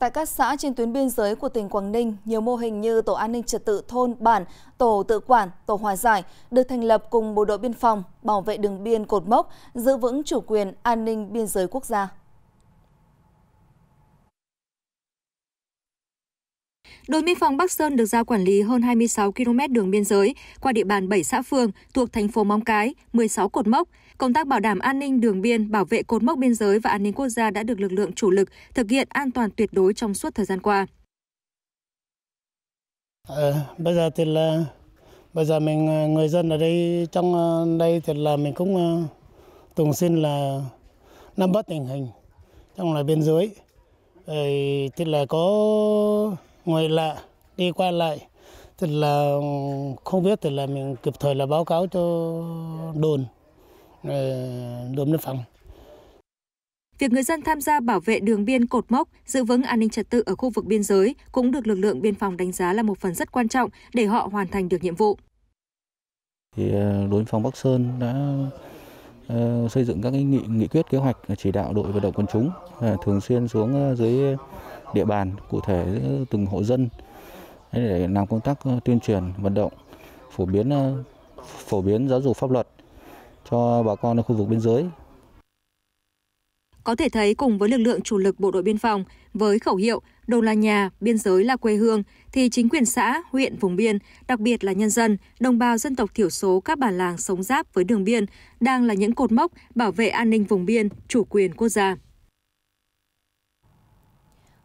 Tại các xã trên tuyến biên giới của tỉnh Quảng Ninh, nhiều mô hình như tổ an ninh trật tự thôn, bản, tổ tự quản, tổ hòa giải được thành lập cùng bộ đội biên phòng, bảo vệ đường biên cột mốc, giữ vững chủ quyền an ninh biên giới quốc gia. Đồn biên phòng Bắc Sơn được giao quản lý hơn 26 km đường biên giới qua địa bàn 7 xã phường thuộc thành phố Móng Cái, 16 cột mốc. Công tác bảo đảm an ninh đường biên, bảo vệ cột mốc biên giới và an ninh quốc gia đã được lực lượng chủ lực thực hiện an toàn tuyệt đối trong suốt thời gian qua. À, bây giờ thì là bây giờ mình ờ, người dân ở đây trong ờ, đây thì là mình cũng tùng xin là nắm bắt tình hình trong là biên giới. Thì là có ngoài lạ đi qua lại thì là ừ, không biết thì là mình kịp thời là báo cáo cho đồn ờ, đồn biên phòng Việc người dân tham gia bảo vệ đường biên cột mốc, giữ vững an ninh trật tự ở khu vực biên giới cũng được lực lượng biên phòng đánh giá là một phần rất quan trọng để họ hoàn thành được nhiệm vụ. Thì ờ, đối phòng Bắc Sơn đã ờ, xây dựng các cái nghị, nghị quyết kế hoạch chỉ đạo đội vận động quần chúng thường xuyên xuống dưới địa bàn cụ thể từng hộ dân để làm công tác ờ, tuyên truyền vận động phổ biến ờ, phổ biến giáo dục pháp luật cho bà con ở khu vực biên giới. Có thể thấy cùng với lực lượng chủ lực bộ đội biên phòng với khẩu hiệu đồn là nhà, biên giới là quê hương thì chính quyền xã, huyện vùng biên, đặc biệt là nhân dân, đồng bào dân tộc thiểu số các bản làng sống giáp với đường biên đang là những cột mốc bảo vệ an ninh vùng biên, chủ quyền quốc gia.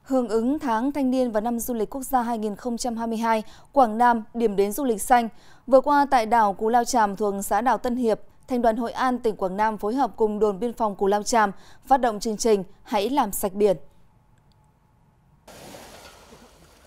Hưởng ứng tháng thanh niên và năm du lịch quốc gia 2022, Quảng Nam điểm đến du lịch xanh. Vừa qua tại đảo Cú Lao Tràm thuộc xã đảo Tân Hiệp, Thành đoàn Hội An tỉnh Quảng Nam phối hợp cùng đồn biên phòng Cú Lao Tràm phát động chương trình Hãy làm sạch biển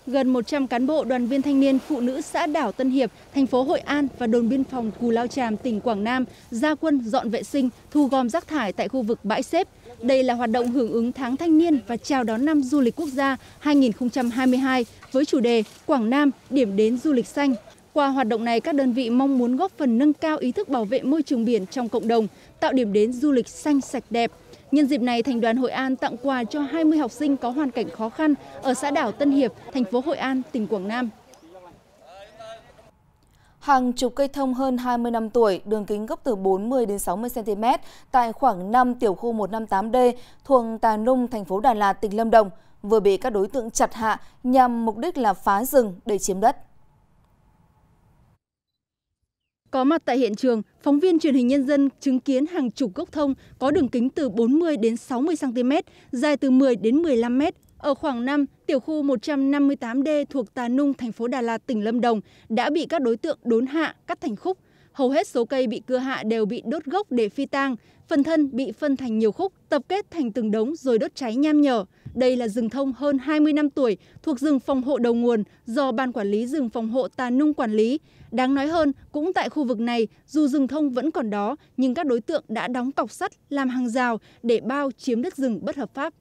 gần một trăm cán bộ đoàn viên thanh niên phụ nữ xã đảo Tân Hiệp, thành phố Hội An và đồn biên phòng Cù Lao Tràm, tỉnh Quảng Nam ra quân dọn vệ sinh, thu gom rác thải tại khu vực bãi xếp. Đây là hoạt động hưởng ứng tháng thanh niên và chào đón năm du lịch quốc gia 2022 với chủ đề Quảng Nam điểm đến du lịch xanh qua hoạt động này các đơn vị mong muốn góp phần nâng cao ý thức bảo vệ môi trường biển trong cộng đồng tạo điểm đến du lịch xanh sạch đẹp nhân dịp này thành đoàn hội an tặng quà cho 20 học sinh có hoàn cảnh khó khăn ở xã đảo tân hiệp thành phố hội an tỉnh quảng nam Hàng chục cây thông hơn 20 năm tuổi, đường kính gốc từ 40 đến 60 cm tại khoảng 5 tiểu khu 158D thuộc Tà Nung, thành phố Đà Lạt, tỉnh Lâm Đồng vừa bị các đối tượng chặt hạ nhằm mục đích là phá rừng để chiếm đất có mặt tại hiện trường phóng viên truyền hình nhân dân chứng kiến hàng chục gốc thông có đường kính từ 40 đến 60 cm dài từ 10 đến 15 m ở khoảng năm tiểu khu 158 d thuộc tà nung thành phố đà lạt tỉnh lâm đồng đã bị các đối tượng đốn hạ cắt thành khúc hầu hết số cây bị cưa hạ đều bị đốt gốc để phi tang phần thân bị phân thành nhiều khúc tập kết thành từng đống rồi đốt cháy nham nhở đây là rừng thông hơn 20 năm tuổi, thuộc rừng phòng hộ đầu nguồn do Ban Quản lý rừng phòng hộ Tà Nung quản lý. Đáng nói hơn, cũng tại khu vực này, dù rừng thông vẫn còn đó, nhưng các đối tượng đã đóng cọc sắt làm hàng rào để bao chiếm đất rừng bất hợp pháp.